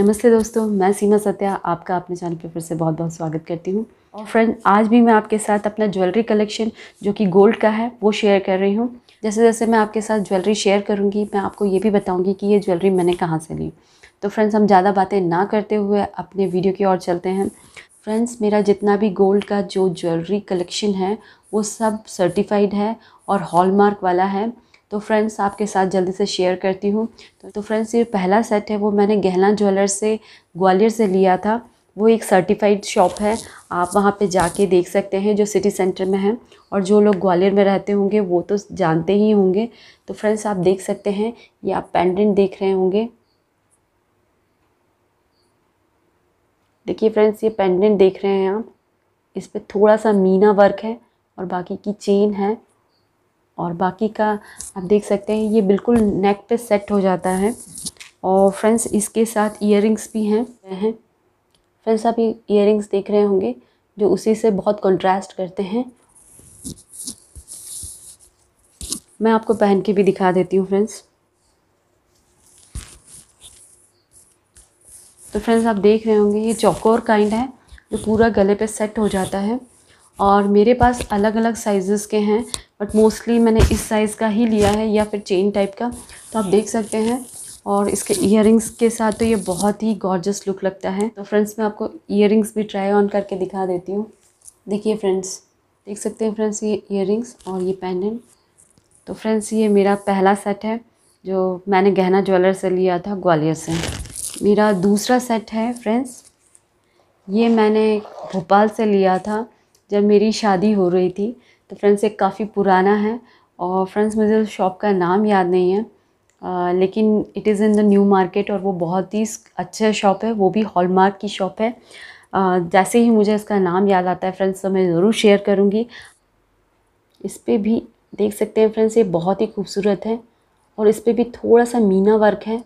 नमस्ते दोस्तों मैं सीमा सत्या आपका अपने चैनल पर फिर से बहुत बहुत स्वागत करती हूँ और फ्रेंड आज भी मैं आपके साथ अपना ज्वेलरी कलेक्शन जो कि गोल्ड का है वो शेयर कर रही हूँ जैसे जैसे मैं आपके साथ ज्वेलरी शेयर करूँगी मैं आपको ये भी बताऊँगी कि ये ज्वेलरी मैंने कहाँ से ली तो फ्रेंड्स हम ज़्यादा बातें ना करते हुए अपने वीडियो की ओर चलते हैं फ्रेंड्स मेरा जितना भी गोल्ड का जो ज्वेलरी कलेक्शन है वो सब सर्टिफाइड है और हॉलमार्क वाला है तो फ्रेंड्स आपके साथ जल्दी से शेयर करती हूँ तो फ्रेंड्स ये पहला सेट है वो मैंने गहला ज्वेलर से ग्वालियर से लिया था वो एक सर्टिफाइड शॉप है आप वहाँ पे जाके देख सकते हैं जो सिटी सेंटर में है और जो लोग ग्वालियर में रहते होंगे वो तो जानते ही होंगे तो फ्रेंड्स आप देख सकते हैं ये आप पेंडेंट देख रहे होंगे देखिए फ्रेंड्स ये पेंडेंट देख रहे हैं आप इस पर थोड़ा सा मीना वर्क है और बाकी की चेन है और बाकी का आप देख सकते हैं ये बिल्कुल नेक पे सेट हो जाता है और फ्रेंड्स इसके साथ ईयर भी हैं हैं फ्रेंड्स आप ये इयर देख रहे होंगे जो उसी से बहुत कंट्रास्ट करते हैं मैं आपको पहन के भी दिखा देती हूँ फ्रेंड्स तो फ्रेंड्स आप देख रहे होंगे ये चौकोर काइंड है जो पूरा गले पे सेट हो जाता है और मेरे पास अलग अलग साइज़ के हैं बट मोस्टली मैंने इस साइज़ का ही लिया है या फिर चेन टाइप का तो आप देख सकते हैं और इसके इयर के साथ तो ये बहुत ही गॉर्जस लुक लगता है तो फ्रेंड्स मैं आपको इयर भी ट्राई ऑन करके दिखा देती हूँ देखिए फ्रेंड्स देख सकते हैं फ्रेंड्स ये इयर और ये पेंडेंट तो फ्रेंड्स ये मेरा पहला सेट है जो मैंने गहना ज्वेलर से लिया था ग्वालियर से मेरा दूसरा सेट है फ्रेंड्स ये मैंने भोपाल से लिया था जब मेरी शादी हो रही थी तो फ्रेंड्स ये काफ़ी पुराना है और फ्रेंड्स मुझे शॉप का नाम याद नहीं है आ, लेकिन it is in the new market और वो बहुत ही अच्छा शॉप है वो भी हॉलमार्क की शॉप है आ, जैसे ही मुझे इसका नाम याद आता है फ्रेंड्स तो मैं ज़रूर शेयर करूँगी इस पर भी देख सकते हैं फ्रेंड्स ये बहुत ही खूबसूरत है और इस पर भी थोड़ा सा मीना वर्क है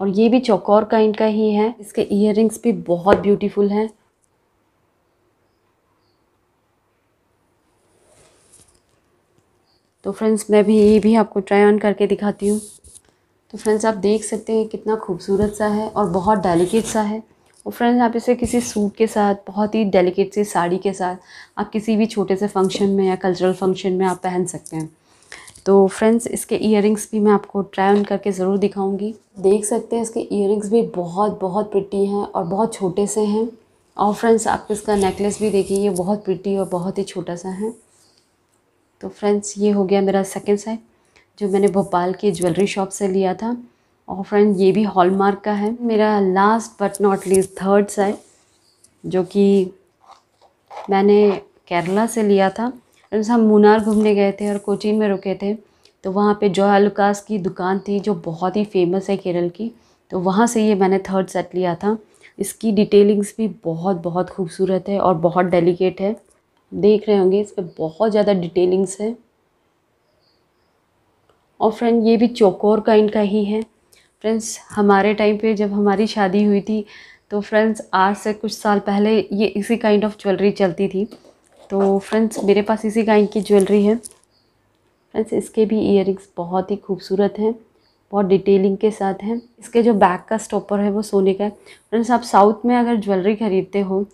और ये भी चौकोर काइंड का ही है इसके इयर भी बहुत ब्यूटीफुल हैं तो फ्रेंड्स मैं भी ये भी आपको ट्राई ऑन करके दिखाती हूँ तो फ्रेंड्स आप देख सकते हैं कितना खूबसूरत सा है और बहुत डेलिकेट सा है और फ्रेंड्स आप इसे किसी सूट के साथ बहुत ही डेलिकेट सी साड़ी के साथ आप किसी भी छोटे से फंक्शन में या कल्चरल फंक्शन में आप पहन सकते हैं तो फ्रेंड्स इसके इयर भी मैं आपको ट्राई ऑन करके ज़रूर दिखाऊंगी देख सकते हैं इसके इयर भी बहुत बहुत प्रिटी हैं और बहुत छोटे से हैं और फ्रेंड्स आप इसका नेकलेस भी देखिए ये बहुत प्रिटी और बहुत ही छोटा सा है तो फ्रेंड्स ये हो गया मेरा सेकेंड सेट जो मैंने भोपाल के ज्वेलरी शॉप से लिया था और फ्रेंड ये भी हॉलमार्क का है मेरा last but not least third set जो कि मैंने केरला से लिया था हम मुनार घूमने गए थे और कोचिन में रुके थे तो वहाँ पे जॉय की दुकान थी जो बहुत ही फेमस है केरल की तो वहाँ से ये मैंने थर्ड सेट लिया था इसकी डिटेलिंग्स भी बहुत बहुत खूबसूरत है और बहुत डेलिकेट है देख रहे होंगे इस पर बहुत ज़्यादा डिटेलिंग्स है और फ्रेंड ये भी चौकोर काइंड का ही है फ्रेंड्स हमारे टाइम पे जब हमारी शादी हुई थी तो फ्रेंड्स आज से कुछ साल पहले ये इसी काइंड ऑफ ज्वेलरी चलती थी तो फ्रेंड्स मेरे पास इसी काइंड की ज्वेलरी है फ्रेंड्स इसके भी इयर बहुत ही खूबसूरत हैं बहुत डिटेलिंग के साथ हैं इसके जो बैक का स्टॉपर है वो सोने का है फ्रेंड्स आप साउथ में अगर ज्वेलरी ख़रीदते हो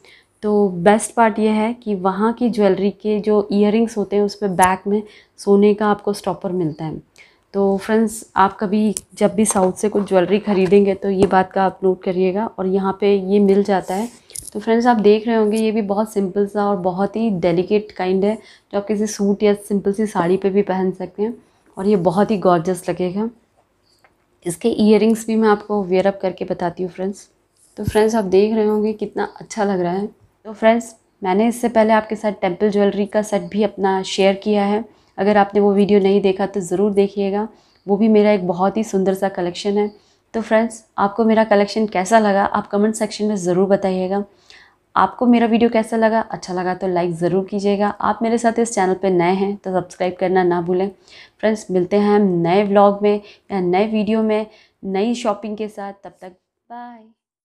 तो बेस्ट पार्ट ये है कि वहाँ की ज्वेलरी के जो ईयरिंग्स होते हैं उसमें बैक में सोने का आपको स्टॉपर मिलता है तो फ्रेंड्स आप कभी जब भी साउथ से कुछ ज्वेलरी ख़रीदेंगे तो ये बात का आप नोट करिएगा और यहाँ पे ये मिल जाता है तो फ्रेंड्स आप देख रहे होंगे ये भी बहुत सिंपल सा और बहुत ही डेलिकेट काइंड है जो आप किसी सूट या सिंपल सी साड़ी पे भी पहन सकते हैं और ये बहुत ही गॉर्जस लगेगा इसके ईयरिंग्स भी मैं आपको वेयर अप करके बताती हूँ फ्रेंड्स तो फ्रेंड्स आप देख रहे होंगे कितना अच्छा लग रहा है तो फ्रेंड्स मैंने इससे पहले आपके साथ टेम्पल ज्वेलरी का सेट भी अपना शेयर किया है अगर आपने वो वीडियो नहीं देखा तो ज़रूर देखिएगा वो भी मेरा एक बहुत ही सुंदर सा कलेक्शन है तो फ्रेंड्स आपको मेरा कलेक्शन कैसा लगा आप कमेंट सेक्शन में ज़रूर बताइएगा आपको मेरा वीडियो कैसा लगा अच्छा लगा तो लाइक ज़रूर कीजिएगा आप मेरे साथ इस चैनल पर नए हैं तो सब्सक्राइब करना ना भूलें फ्रेंड्स मिलते हैं हम नए व्लॉग में या नए वीडियो में नई शॉपिंग के साथ तब तक बाय